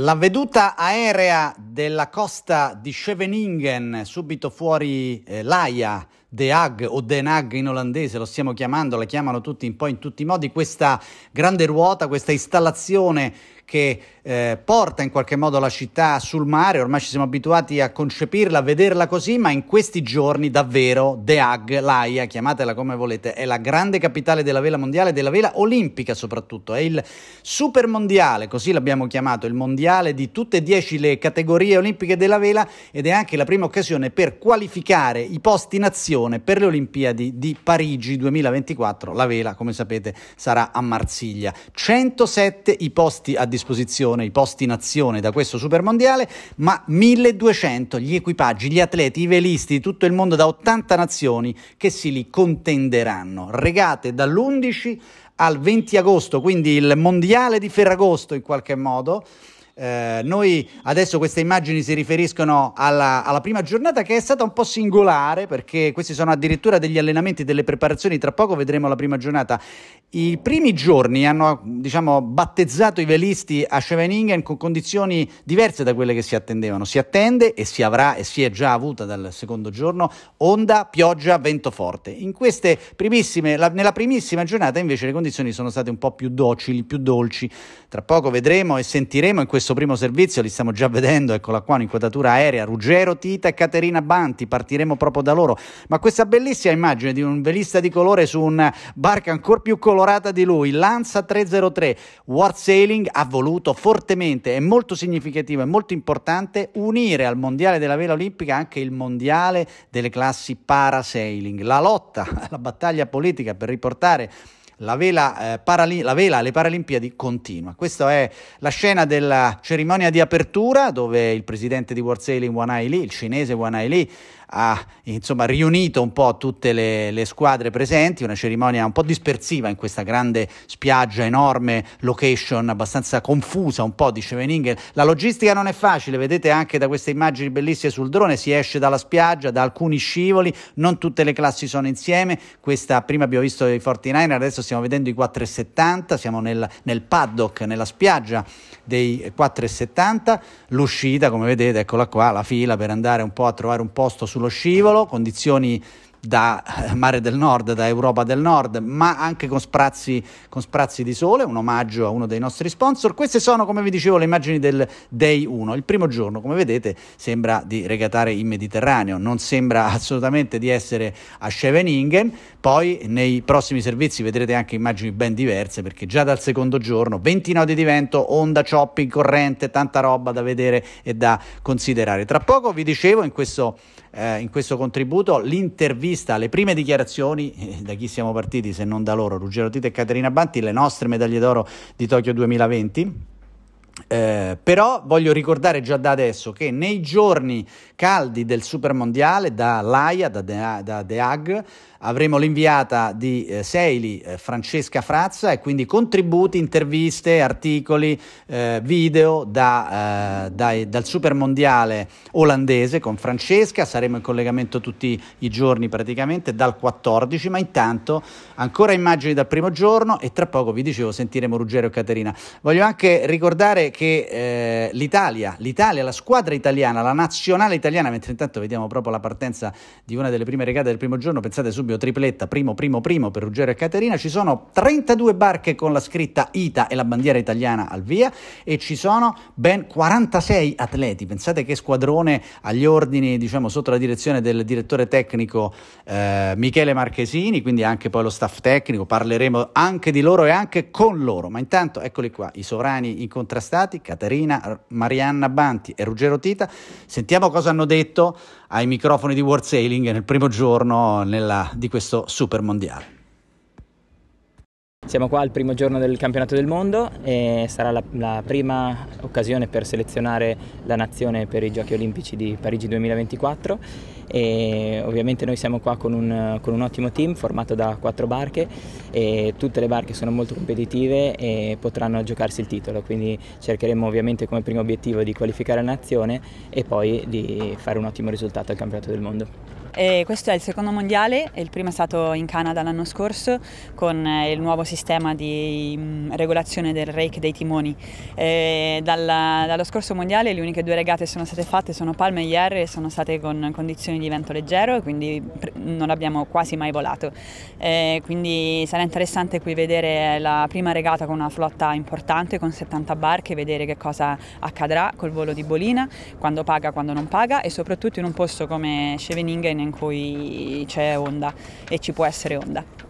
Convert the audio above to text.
La veduta aerea della costa di Scheveningen, subito fuori eh, l'Aia, The Hag o Den Nag in olandese, lo stiamo chiamando, la chiamano tutti un po' in tutti i modi, questa grande ruota, questa installazione che eh, porta in qualche modo la città sul mare, ormai ci siamo abituati a concepirla, a vederla così, ma in questi giorni davvero The Hag, l'AIA, chiamatela come volete, è la grande capitale della vela mondiale, della vela olimpica soprattutto, è il super mondiale, così l'abbiamo chiamato, il mondiale di tutte e dieci le categorie olimpiche della vela ed è anche la prima occasione per qualificare i posti nazione preparazione per le Olimpiadi di Parigi 2024. La vela, come sapete, sarà a Marsiglia. 107 i posti a disposizione, i posti in azione da questo Super Mondiale, ma 1200 gli equipaggi, gli atleti, i velisti di tutto il mondo da 80 nazioni che si li contenderanno. Regate dall'11 al 20 agosto, quindi il mondiale di Ferragosto in qualche modo. Eh, noi adesso queste immagini si riferiscono alla, alla, prima giornata che è stata un po' singolare perché questi sono addirittura degli allenamenti, delle preparazioni, tra poco vedremo la prima giornata. I primi giorni hanno diciamo, battezzato i velisti a Scheveningen con condizioni diverse da quelle che si attendevano, si attende e si avrà e si è già avuta dal secondo giorno onda, pioggia, vento forte. In queste primissime, la, nella primissima giornata invece le condizioni sono state un po' più docili, più dolci, tra poco vedremo e sentiremo in questo questo primo servizio, li stiamo già vedendo, eccola qua, un'inquadratura aerea, Ruggero, Tita e Caterina Banti, partiremo proprio da loro, ma questa bellissima immagine di un velista di colore su una barca ancora più colorata di lui, Lanza 303, World Sailing ha voluto fortemente, è molto significativo, è molto importante unire al Mondiale della Vela Olimpica anche il Mondiale delle classi parasailing, la lotta, la battaglia politica per riportare la vela, eh, parali- la vela, alle Paralimpiadi continua. Questa è la scena della cerimonia di apertura dove il presidente di World Sailing Wan Ai il cinese Wan Ai Lee, ha insomma, riunito un po' tutte le, le, squadre presenti, una cerimonia un po' dispersiva in questa grande spiaggia enorme, location abbastanza confusa un po', diceva Iningel. La logistica non è facile, vedete anche da queste immagini bellissime sul drone, si esce dalla spiaggia, da alcuni scivoli, non tutte le classi sono insieme, questa prima abbiamo visto i 49, adesso stiamo vedendo i 4,70, siamo nel, nel paddock, nella spiaggia dei 4,70, l'uscita come vedete eccola qua, la fila per andare un po' a trovare un posto su sullo scivolo, condizioni da eh, Mare del Nord, da Europa del Nord, ma anche con sprazzi, con sprazzi, di sole, un omaggio a uno dei nostri sponsor. Queste sono, come vi dicevo, le immagini del Day 1. Il primo giorno, come vedete, sembra di regatare in Mediterraneo, non sembra assolutamente di essere a Scheveningen. Poi nei prossimi servizi vedrete anche immagini ben diverse, perché già dal secondo giorno 20 nodi di vento, onda, chopping, corrente, tanta roba da vedere e da considerare. Tra poco vi dicevo in questo eh, in questo contributo l'intervista, le prime dichiarazioni, eh, da chi siamo partiti se non da loro, Ruggero Tito e Caterina Banti, le nostre medaglie d'oro di Tokyo 2020. Eh, però voglio ricordare già da adesso che nei giorni caldi del Super Mondiale da Laia, da The, da De Hague, avremo l'inviata di eh, Seili, eh, Francesca Frazza, e quindi contributi, interviste, articoli, eh, video da, eh, dai, dal Super Mondiale olandese con Francesca. Saremo in collegamento tutti i giorni praticamente dal 14, ma intanto ancora immagini dal primo giorno e tra poco vi dicevo sentiremo Ruggero e Caterina. Voglio anche ricordare che eh, l'Italia, l'Italia, la squadra italiana, la nazionale italiana, mentre intanto vediamo proprio la partenza di una delle prime regate del primo giorno, pensate subito tripletta, primo, primo, primo per Ruggero e Caterina, ci sono 32 barche con la scritta ITA e la bandiera italiana al via e ci sono ben 46 atleti, pensate che squadrone agli ordini, diciamo, sotto la direzione del direttore tecnico eh, Michele Marchesini, quindi anche poi lo staff tecnico, parleremo anche di loro e anche con loro, ma intanto eccoli qua, i sovrani incontrastati ospitati Caterina, Marianna Banti e Ruggero Tita. Sentiamo cosa hanno detto ai microfoni di World Sailing nel primo giorno nella, di questo Super Mondiale. Siamo qua al primo giorno del campionato del mondo e sarà la, la, prima occasione per selezionare la nazione per i Giochi Olimpici di Parigi 2024 e ovviamente noi siamo qua con un, con un ottimo team formato da quattro barche e tutte le barche sono molto competitive e potranno giocarsi il titolo, quindi cercheremo ovviamente come primo obiettivo di qualificare la nazione e poi di fare un ottimo risultato al campionato del mondo. E questo è il secondo mondiale, il primo è stato in Canada l'anno scorso con eh, il nuovo sistema di mm, regolazione del rake dei timoni. Dalla, dallo scorso mondiale le uniche due regate che sono state fatte sono Palma e IR e sono state con condizioni di vento leggero quindi non abbiamo quasi mai volato. E quindi sarà interessante qui vedere la prima regata con una flotta importante con 70 barche, vedere che cosa accadrà col volo di Bolina, quando paga, quando non paga e soprattutto in un posto come Scheveningen in cui c'è onda e ci può essere onda.